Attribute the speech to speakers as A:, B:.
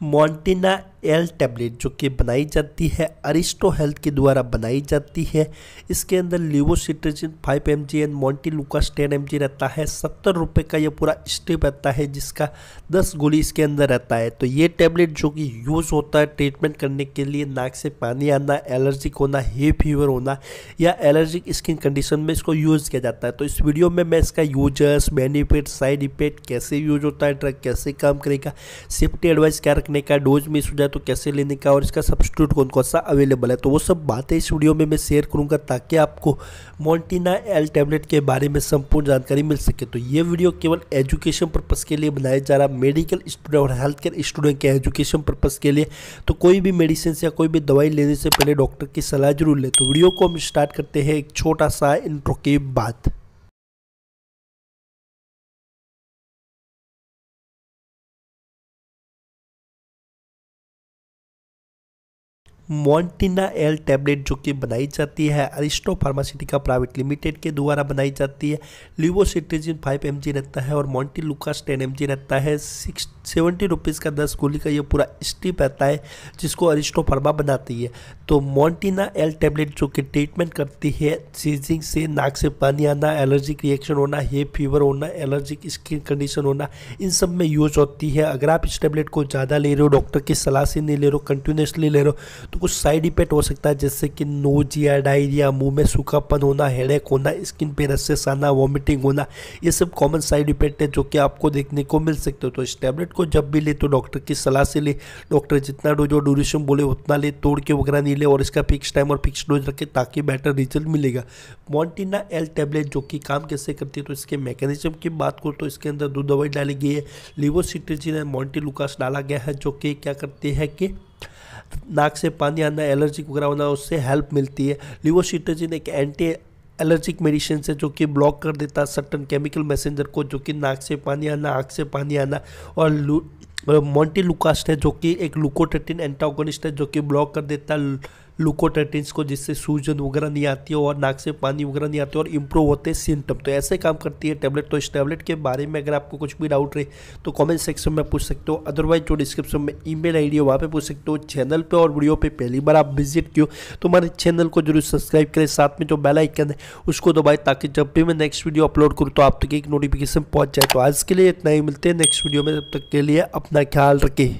A: Montana. L tablet जो कि बनाई जाती है अरिस्टो हेल्थ के द्वारा बनाई जाती है इसके अंदर levocetirizine five M G and montelukast ten M G रहता है सत्तर रुपये का यह पूरा स्टेप रहता है जिसका दस गोली इसके अंदर रहता है तो ये टैबलेट जो कि यूज़ होता है ट्रीटमेंट करने के लिए नाक से पानी आना एलर्जिक होना हे फीवर होना या एलर्जिक स्किन कंडीशन में इसको यूज़ किया जाता है तो इस वीडियो में मैं इसका यूजर्स बेनिफिट साइड इफेक्ट कैसे यूज होता है ड्रग कैसे काम करेगा सेफ्टी एडवाइस क्या रखने का डोज मिस हो तो कैसे लेने का और इसका सब्सिट्यूट कौन कौन सा अवेलेबल है तो वो सब बातें इस वीडियो में मैं शेयर करूंगा ताकि आपको मोन्टीना एल टैबलेट के बारे में संपूर्ण जानकारी मिल सके तो ये वीडियो केवल एजुकेशन पर्पज़ के लिए बनाया जा रहा मेडिकल स्टूडेंट और हेल्थ केयर स्टूडेंट के एजुकेशन पर्पज़ के लिए तो कोई भी मेडिसिन या कोई भी दवाई लेने से पहले डॉक्टर की सलाह जरूर ले तो वीडियो को हम स्टार्ट करते हैं एक छोटा सा इंट्रो की बात मोन्टिना एल टैबलेट जो कि बनाई जाती है अरिस्टो फार्मासिटिका प्राइवेट लिमिटेड के द्वारा बनाई जाती है लिवोसिट्रिजिन फाइव एम रहता है और मोन्टी लुकास टेन एम रहता है सिक्स सेवेंटी रुपीज़ का दस गोली का ये पूरा स्टिप रहता है जिसको अरिस्टो फार्मा बनाती है तो मोन्टिना एल टैबलेट जो कि ट्रीटमेंट करती है सीजिंग से नाक से पानी आना एलर्जिक रिएक्शन होना हे फीवर होना एलर्जिक स्किन कंडीशन होना इन सब में यूज होती है अगर आप इस टैबलेट को ज़्यादा ले रहे हो डॉक्टर की सलाह से नहीं ले रहे हो कंटिन्यूसली ले रहे हो तो कुछ साइड इफेक्ट हो सकता है जैसे कि नोजिया डायरिया मुंह में सूखापन होना हेडेक होना स्किन पे रसेस आना वॉमिटिंग होना ये सब कॉमन साइड इफेक्ट है जो कि आपको देखने को मिल सकते हो तो इस टैबलेट को जब भी ले तो डॉक्टर की सलाह से ले डॉक्टर जितना डोज और ड्यूरेशन बोले उतना ले तोड़ के वगैरह नहीं ले और इसका फिक्स टाइम और फिक्स डोज रखें ताकि बेटर रिजल्ट मिलेगा मॉन्टिना एल टैबलेट जो कि काम कैसे करती है तो इसके मैकेनिज्म की बात करो तो इसके अंदर दो दवाई डाली गई है लिवोसिट्रिजिन एंड मॉन्टी डाला गया है जो कि क्या करती है कि नाक से पानी आना एलर्जिक वगैरह होना उससे हेल्प मिलती है लिवोसिटोजिन एक एंटी एलर्जिक मेडिसिन है जो कि ब्लॉक कर देता है सर्टन केमिकल मैसेंजर को जो कि नाक से पानी आना आँख से पानी आना और मोंटी लुकास्ट है जो कि एक लुकोटेटिन एंटागोनिस्ट है जो कि ब्लॉक कर देता है लुकोटेटिन्स को जिससे सूजन वगैरह नहीं आती है और नाक से पानी वगैरह नहीं आते और इम्प्रूव होते हैं सिम्टम तो ऐसे काम करती है टैबलेट तो इस टैबलेट के बारे में अगर आपको कुछ भी डाउट रहे तो कॉमेंट सेक्शन में पूछ सकते हो अदरवाइज जो डिस्क्रिप्शन में ई मेल आई डी वहाँ पर पूछ सकते हो चैनल पर और वीडियो पर पहली बार आप विजिट किए तो हमारे चैनल को जरूर सब्सक्राइब करें साथ में जो बेलाइकन है उसको दबाए ताकि जब भी मैं नेक्स्ट वीडियो अपलोड करूँ तो आप तक एक नोटिफिकेशन पहुँच जाए तो आज के लिए इतना ही मिलते हैं नेक्स्ट वीडियो में तब तक के लिए अपना ख्याल रखें